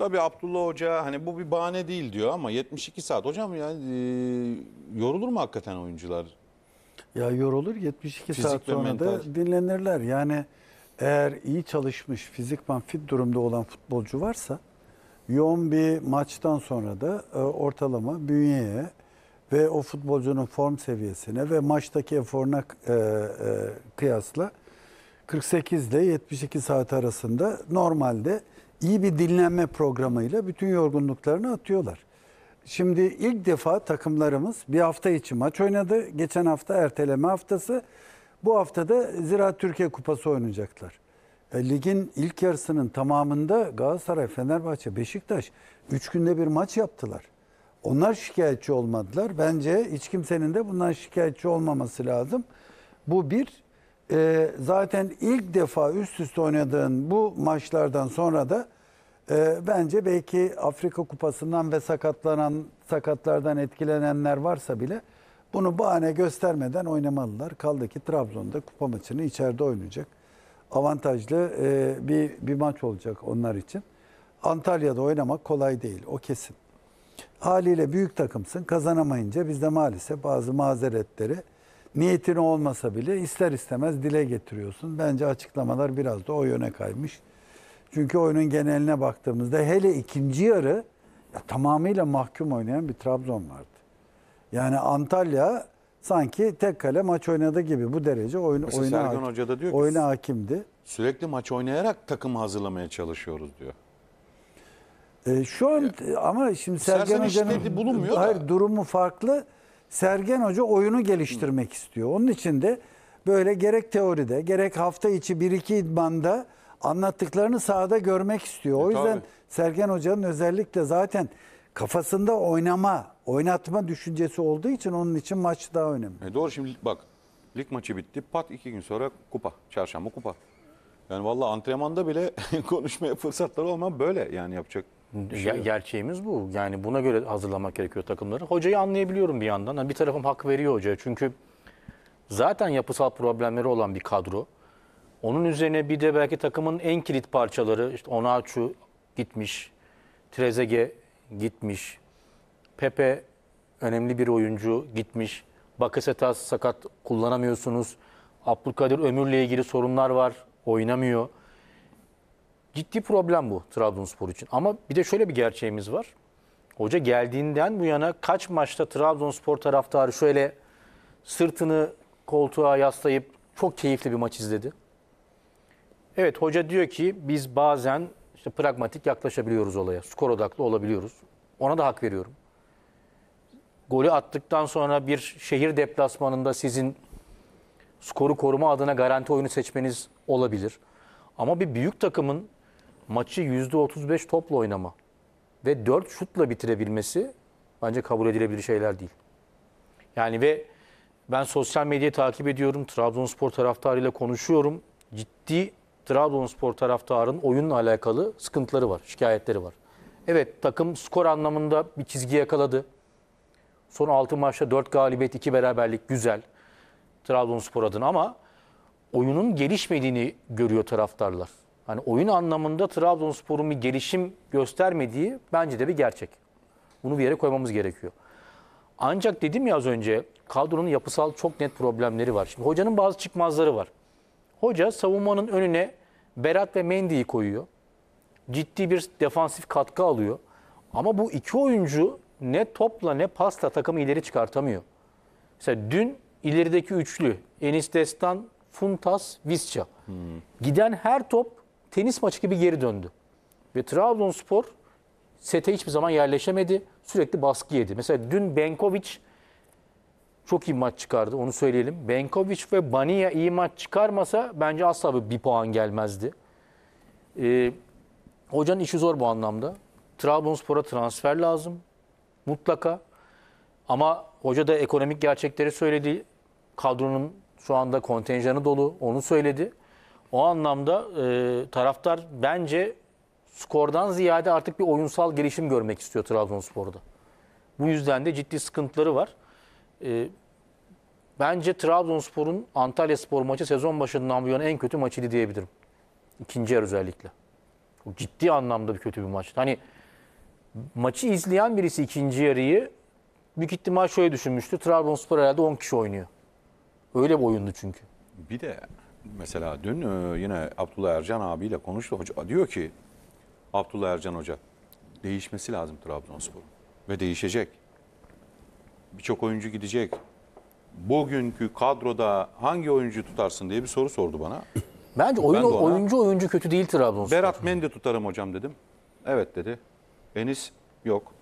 Tabii Abdullah Hoca hani bu bir bahane değil diyor ama 72 saat. Hocam yani e, yorulur mu hakikaten oyuncular? Ya yorulur 72 Fizik saat sonra mental. da dinlenirler. Yani eğer iyi çalışmış fizikman fit durumda olan futbolcu varsa yoğun bir maçtan sonra da e, ortalama bünyeye ve o futbolcunun form seviyesine ve maçtaki eforuna e, e, kıyasla 48 ile 72 saat arasında normalde iyi bir dinlenme programıyla bütün yorgunluklarını atıyorlar. Şimdi ilk defa takımlarımız bir hafta içi maç oynadı. Geçen hafta erteleme haftası. Bu haftada Ziraat Türkiye Kupası oynayacaklar. E, ligin ilk yarısının tamamında Galatasaray, Fenerbahçe, Beşiktaş 3 günde bir maç yaptılar. Onlar şikayetçi olmadılar. Bence hiç kimsenin de bundan şikayetçi olmaması lazım. Bu bir e, zaten ilk defa üst üste oynadığın bu maçlardan sonra da e, bence belki Afrika Kupası'ndan ve sakatlanan sakatlardan etkilenenler varsa bile bunu bahane göstermeden oynamalılar. Kaldı ki Trabzon'da kupa maçını içeride oynayacak. Avantajlı e, bir, bir maç olacak onlar için. Antalya'da oynamak kolay değil. O kesin. Haliyle büyük takımsın. Kazanamayınca bizde maalesef bazı mazeretleri niyetin olmasa bile ister istemez dile getiriyorsun. Bence açıklamalar biraz da o yöne kaymış. Çünkü oyunun geneline baktığımızda hele ikinci yarı ya, tamamıyla mahkum oynayan bir Trabzon vardı. Yani Antalya sanki tek kale maç oynadı gibi bu derece oyun, Mesela oyuna, Sergen Hoca da diyor ki, oyuna hakimdi. Sürekli maç oynayarak takım hazırlamaya çalışıyoruz diyor. E, şu an yani, ama şimdi Sergen Hoca'nın hayır, da. durumu farklı. Sergen Hoca oyunu geliştirmek istiyor. Onun için de böyle gerek teoride gerek hafta içi bir iki idmanda anlattıklarını sahada görmek istiyor. O E, yüzden tabii. Sergen Hoca'nın özellikle zaten kafasında oynama, oynatma düşüncesi olduğu için onun için maç daha önemli. E doğru şimdi bak lig maçı bitti. Pat iki gün sonra kupa. Çarşamba kupa. Yani valla antrenmanda bile konuşmaya fırsatları olmam böyle. Yani yapacak şey Gerçeğimiz bu. Yani buna göre hazırlamak gerekiyor takımları. Hocayı anlayabiliyorum bir yandan. Hani bir tarafım hak veriyor hocaya. Çünkü zaten yapısal problemleri olan bir kadro. Onun üzerine bir de belki takımın en kilit parçaları işte Onaçu gitmiş, Trezege gitmiş, Pepe önemli bir oyuncu gitmiş, Bakasetas sakat kullanamıyorsunuz. Abdülkadir Ömür'le ilgili sorunlar var, oynamıyor. Ciddi problem bu Trabzonspor için. Ama bir de şöyle bir gerçeğimiz var. Hoca geldiğinden bu yana kaç maçta Trabzonspor taraftarı şöyle sırtını koltuğa yaslayıp çok keyifli bir maç izledi. Evet hoca diyor ki biz bazen işte pragmatik yaklaşabiliyoruz olaya. Skor odaklı olabiliyoruz. Ona da hak veriyorum. Golü attıktan sonra bir şehir deplasmanında sizin skoru koruma adına garanti oyunu seçmeniz olabilir. Ama bir büyük takımın maçı %35 topla oynama ve 4 şutla bitirebilmesi bence kabul edilebilir şeyler değil. Yani ve ben sosyal medyayı takip ediyorum. Trabzonspor taraftarıyla konuşuyorum. Ciddi Trabzonspor taraftarının oyunla alakalı sıkıntıları var, şikayetleri var. Evet takım skor anlamında bir çizgi yakaladı. Son 6 maçta 4 galibiyet, 2 beraberlik güzel. Trabzonspor adına ama oyunun gelişmediğini görüyor taraftarlar hani oyun anlamında Trabzonspor'un bir gelişim göstermediği bence de bir gerçek. Bunu bir yere koymamız gerekiyor. Ancak dedim ya az önce kadronun yapısal çok net problemleri var. Şimdi hocanın bazı çıkmazları var. Hoca savunmanın önüne Berat ve Mendy'yi koyuyor. Ciddi bir defansif katkı alıyor. Ama bu iki oyuncu ne topla ne pasta takımı ileri çıkartamıyor. Mesela dün ilerideki üçlü Enis Destan, Funtas, Visca. Hmm. Giden her top tenis maçı gibi geri döndü. Ve Trabzonspor sete hiçbir zaman yerleşemedi. Sürekli baskı yedi. Mesela dün Benkovic çok iyi maç çıkardı onu söyleyelim. Benkovic ve Bania iyi maç çıkarmasa bence asla bir puan gelmezdi. Ee, hocanın işi zor bu anlamda. Trabzonspor'a transfer lazım mutlaka. Ama hoca da ekonomik gerçekleri söyledi. Kadronun şu anda kontenjanı dolu onu söyledi. O anlamda e, taraftar bence skordan ziyade artık bir oyunsal gelişim görmek istiyor Trabzonspor'da. Bu yüzden de ciddi sıkıntıları var. E, bence Trabzonspor'un Antalya Spor maçı sezon başından bu yana en kötü maçıydı diyebilirim. İkinci yer özellikle. Ciddi anlamda bir kötü bir maç. Hani maçı izleyen birisi ikinci yarıyı büyük ihtimal şöyle düşünmüştü. Trabzonspor herhalde 10 kişi oynuyor. Öyle bir oyundu çünkü. Bir de Mesela dün e, yine Abdullah Ercan abiyle konuştu. Hoca diyor ki Abdullah Ercan Hoca değişmesi lazım Trabzonspor ve değişecek. Birçok oyuncu gidecek. Bugünkü kadroda hangi oyuncu tutarsın diye bir soru sordu bana. Bence oyun, ben ona, oyuncu oyuncu kötü değil Trabzonspor. Berat Mendi tutarım hocam dedim. Evet dedi. Enis yok.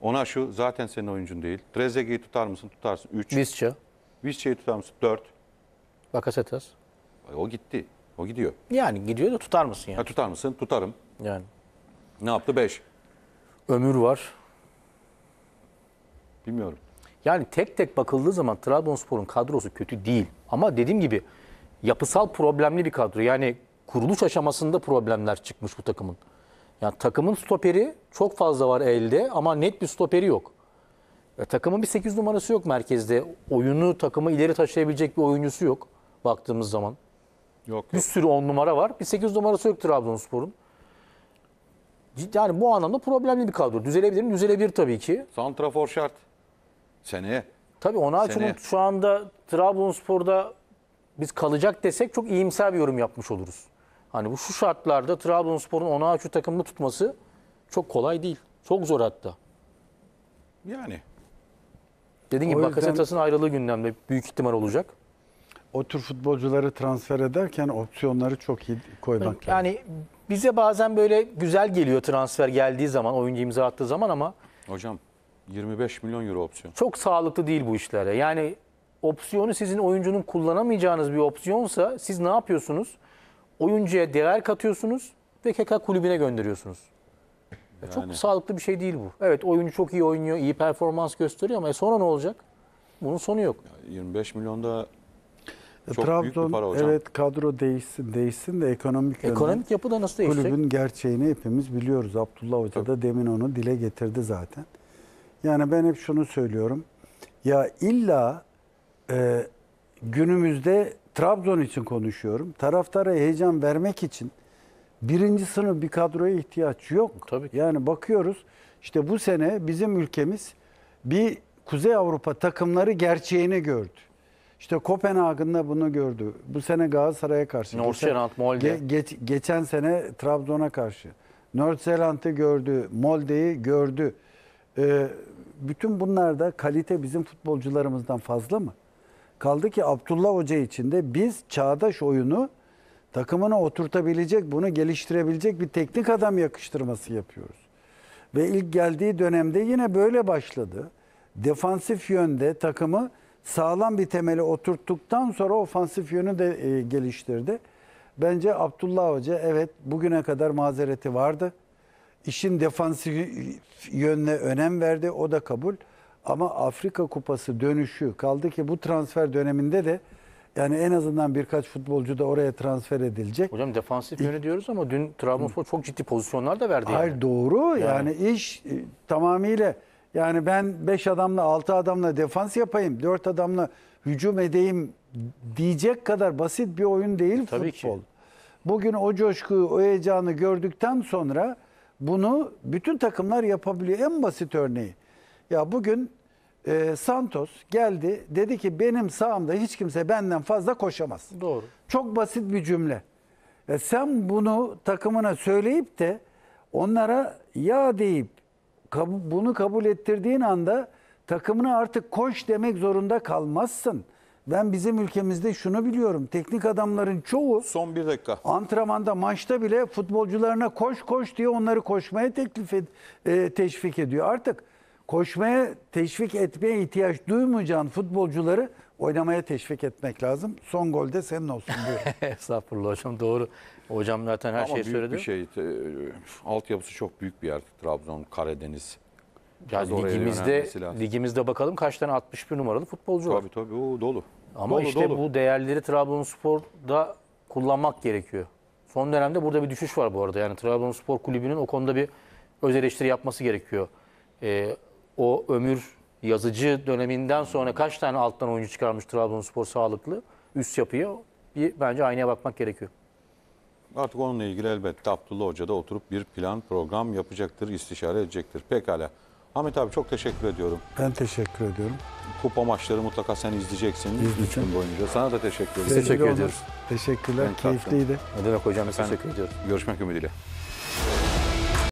Ona şu zaten senin oyuncun değil. Trezeguet'i tutar mısın? Tutarsın. 3. Visca. Visca'yı tutar mısın? 4. Bakasetas. O gitti. O gidiyor. Yani gidiyor da tutar mısın yani? Ha, tutar mısın? Tutarım. Yani. Ne yaptı? beş? Ömür var. Bilmiyorum. Yani tek tek bakıldığı zaman Trabzonspor'un kadrosu kötü değil. Ama dediğim gibi yapısal problemli bir kadro. Yani kuruluş aşamasında problemler çıkmış bu takımın. Yani takımın stoperi çok fazla var elde ama net bir stoperi yok. E, takımın bir 8 numarası yok merkezde. Oyunu, takımı ileri taşıyabilecek bir oyuncusu yok baktığımız zaman. Yok, Bir sürü on numara var. Bir sekiz numarası yok Trabzonspor'un. Yani bu anlamda problemli bir kadro. Düzelebilir mi? Düzelebilir tabii ki. Santrafor şart. Seneye. Tabii Onaçu'nun Seneye. şu anda Trabzonspor'da biz kalacak desek çok iyimser bir yorum yapmış oluruz. Hani bu şu şartlarda Trabzonspor'un Onaçu takımını tutması çok kolay değil. Çok zor hatta. Yani. Dediğim gibi O yüzden- Bakasetas'ın ayrılığı gündemde büyük ihtimal olacak o tür futbolcuları transfer ederken opsiyonları çok iyi koymak yani, lazım. Yani bize bazen böyle güzel geliyor transfer geldiği zaman, oyuncu imza attığı zaman ama... Hocam 25 milyon euro opsiyon. Çok sağlıklı değil bu işlere. Yani opsiyonu sizin oyuncunun kullanamayacağınız bir opsiyonsa siz ne yapıyorsunuz? Oyuncuya değer katıyorsunuz ve KK kulübüne gönderiyorsunuz. Yani. Çok sağlıklı bir şey değil bu. Evet oyuncu çok iyi oynuyor, iyi performans gösteriyor ama e sonra ne olacak? Bunun sonu yok. 25 milyonda e, Çok Trabzon, büyük bir para hocam. Evet kadro değişsin, değişsin de ekonomik Ekonomik yapı da nasıl değişecek? Kulübün gerçeğini hepimiz biliyoruz. Abdullah Hoca Tabii. da demin onu dile getirdi zaten. Yani ben hep şunu söylüyorum. Ya illa e, günümüzde Trabzon için konuşuyorum. Taraftara heyecan vermek için birinci sınıf bir kadroya ihtiyaç yok. Tabii ki. Yani bakıyoruz işte bu sene bizim ülkemiz bir Kuzey Avrupa takımları gerçeğini gördü. İşte Kopenhag'ında bunu gördü. Bu sene Galatasaray'a karşı. Nordsjælland, Molde. Ge, geç, geçen sene Trabzon'a karşı. Nordsjælland'ı gördü, Molde'yi gördü. Ee, bütün bunlarda kalite bizim futbolcularımızdan fazla mı? Kaldı ki Abdullah Hoca için de biz çağdaş oyunu takımına oturtabilecek, bunu geliştirebilecek bir teknik adam yakıştırması yapıyoruz. Ve ilk geldiği dönemde yine böyle başladı. Defansif yönde takımı sağlam bir temeli oturttuktan sonra ofansif yönü de e, geliştirdi. Bence Abdullah Hoca evet bugüne kadar mazereti vardı. İşin defansif yönüne önem verdi. O da kabul. Ama Afrika Kupası dönüşü kaldı ki bu transfer döneminde de yani en azından birkaç futbolcu da oraya transfer edilecek. Hocam defansif yönü diyoruz ama dün Trabzonspor çok ciddi pozisyonlar da verdi. Hayır yani. doğru yani, yani iş e, tamamıyla yani ben 5 adamla 6 adamla defans yapayım, 4 adamla hücum edeyim diyecek kadar basit bir oyun değil Tabii futbol. Ki. Bugün o coşkuyu, o heyecanı gördükten sonra bunu bütün takımlar yapabiliyor. En basit örneği. Ya bugün e, Santos geldi dedi ki benim sağımda hiç kimse benden fazla koşamaz. Doğru. Çok basit bir cümle. E, sen bunu takımına söyleyip de onlara ya deyip bunu kabul ettirdiğin anda takımına artık koş demek zorunda kalmazsın. Ben bizim ülkemizde şunu biliyorum. Teknik adamların çoğu son bir dakika antrenmanda maçta bile futbolcularına koş koş diye onları koşmaya teklif ed- e, teşvik ediyor. Artık koşmaya teşvik etmeye ihtiyaç duymayacağın futbolcuları oynamaya teşvik etmek lazım. Son golde senin olsun diyor. Estağfurullah hocam doğru. Hocam zaten her Ama şeyi büyük söyledi. bir şey. E, e, altyapısı çok büyük bir yer Trabzon, Karadeniz. Ya ligimizde ligimizde bakalım kaç tane 61 numaralı futbolcu var. Tabii tabii o dolu. Ama Dolu, işte dolu. bu değerleri Trabzonspor'da kullanmak gerekiyor. Son dönemde burada bir düşüş var bu arada. Yani Trabzonspor kulübünün o konuda bir öz eleştiri yapması gerekiyor. Ee, o ömür yazıcı döneminden sonra kaç tane alttan oyuncu çıkarmış Trabzonspor sağlıklı üst yapıyor. Bir bence aynaya bakmak gerekiyor. Artık onunla ilgili elbette Abdullah Hoca da oturup bir plan program yapacaktır, istişare edecektir. Pekala. Hamit abi çok teşekkür ediyorum. Ben teşekkür ediyorum. Kupa maçları mutlaka sen izleyeceksin. Üç gün boyunca. Sana da teşekkür ederim. Teşekkür ediyoruz. Teşekkürler. Ben Keyifliydi. Ne demek hocam. Teşekkür ediyorum. Görüşmek ümidiyle.